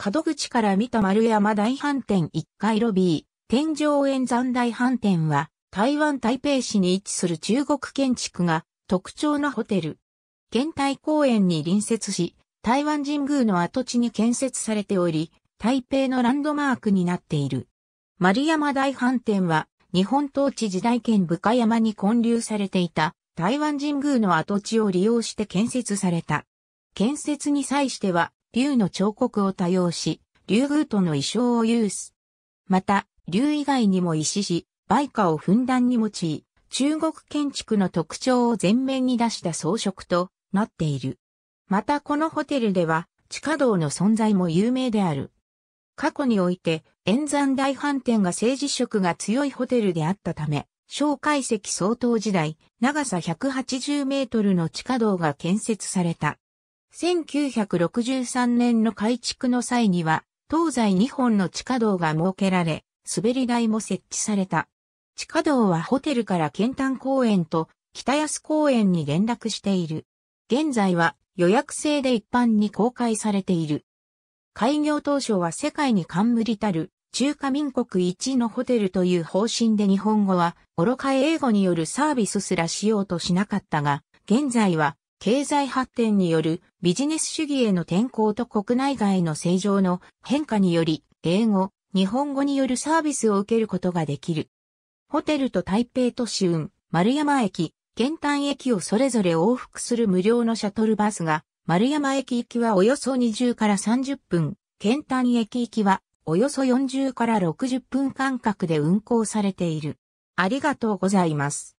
角口から見た丸山大飯店1階ロビー、天井円山大飯店は、台湾台北市に位置する中国建築が特徴のホテル。県台公園に隣接し、台湾神宮の跡地に建設されており、台北のランドマークになっている。丸山大飯店は、日本統治時代県深山に建立されていた台湾神宮の跡地を利用して建設された。建設に際しては、竜の彫刻を多用し、竜宮との意匠を有す。また、竜以外にも石し、梅花をふんだんに用い、中国建築の特徴を前面に出した装飾となっている。またこのホテルでは地下道の存在も有名である。過去において、円山大飯店が政治色が強いホテルであったため、小解石総統時代、長さ180メートルの地下道が建設された。1963年の改築の際には、東西2本の地下道が設けられ、滑り台も設置された。地下道はホテルから健丹公園と北安公園に連絡している。現在は予約制で一般に公開されている。開業当初は世界に冠たる中華民国一のホテルという方針で日本語は愚か英語によるサービスすらしようとしなかったが、現在は経済発展によるビジネス主義への転向と国内外の正常の変化により、英語、日本語によるサービスを受けることができる。ホテルと台北都市運、丸山駅、玄丹駅をそれぞれ往復する無料のシャトルバスが、丸山駅行きはおよそ20から30分、玄丹駅行きはおよそ40から60分間隔で運行されている。ありがとうございます。